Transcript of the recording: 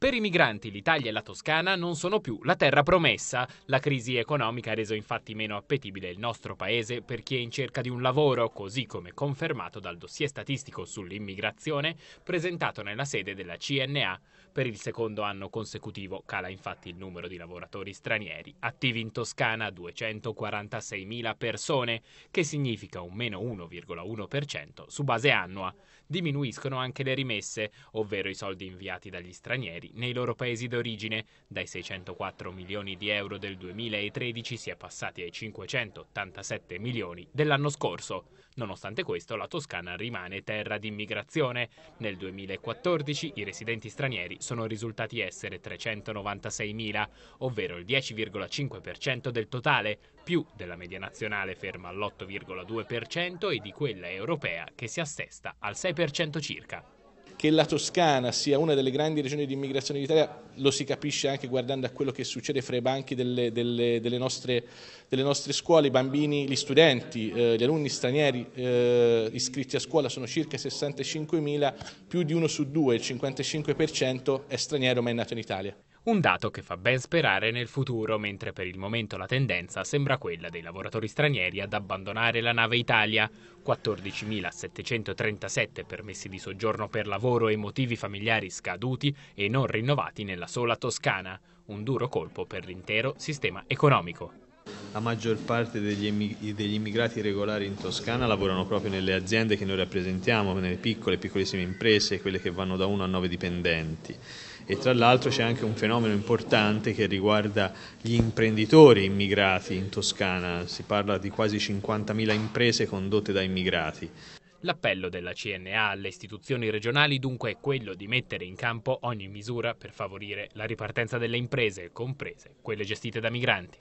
Per i migranti l'Italia e la Toscana non sono più la terra promessa. La crisi economica ha reso infatti meno appetibile il nostro paese per chi è in cerca di un lavoro, così come confermato dal dossier statistico sull'immigrazione presentato nella sede della CNA. Per il secondo anno consecutivo cala infatti il numero di lavoratori stranieri attivi in Toscana 246.000 persone, che significa un meno 1,1% su base annua. Diminuiscono anche le rimesse, ovvero i soldi inviati dagli stranieri rifugiati nei loro paesi d'origine. Dai 604 milioni di euro del 2013 si è passati ai 587 milioni dell'anno scorso. Nonostante questo, la Toscana rimane terra di immigrazione. Nel 2014 i residenti stranieri sono risultati essere 396.000, ovvero il 10,5% del totale, più della media nazionale ferma all'8,2% e di quella europea che si assesta al 6% circa. Che la Toscana sia una delle grandi regioni di immigrazione d'Italia lo si capisce anche guardando a quello che succede fra i banchi delle, delle, delle, nostre, delle nostre, scuole, i bambini, gli studenti, eh, gli alunni stranieri eh, iscritti a scuola sono circa 65.000, più di uno su due, il 55% è straniero ma è nato in Italia. Un dato che fa ben sperare nel futuro, mentre per il momento la tendenza sembra quella dei lavoratori stranieri ad abbandonare la nave Italia. 14.737 permessi di soggiorno per lavoro e motivi familiari scaduti e non rinnovati nella sola Toscana. Un duro colpo per l'intero sistema economico. La maggior parte degli, immigrati regolari in Toscana lavorano proprio nelle aziende che noi rappresentiamo, nelle piccole, piccolissime imprese, quelle che vanno da 1 a 9 dipendenti. E tra l'altro c'è anche un fenomeno importante che riguarda gli imprenditori immigrati in Toscana, si parla di quasi 50.000 imprese condotte da immigrati. L'appello della CNA alle istituzioni regionali dunque è quello di mettere in campo ogni misura per favorire la ripartenza delle imprese, comprese quelle gestite da migranti.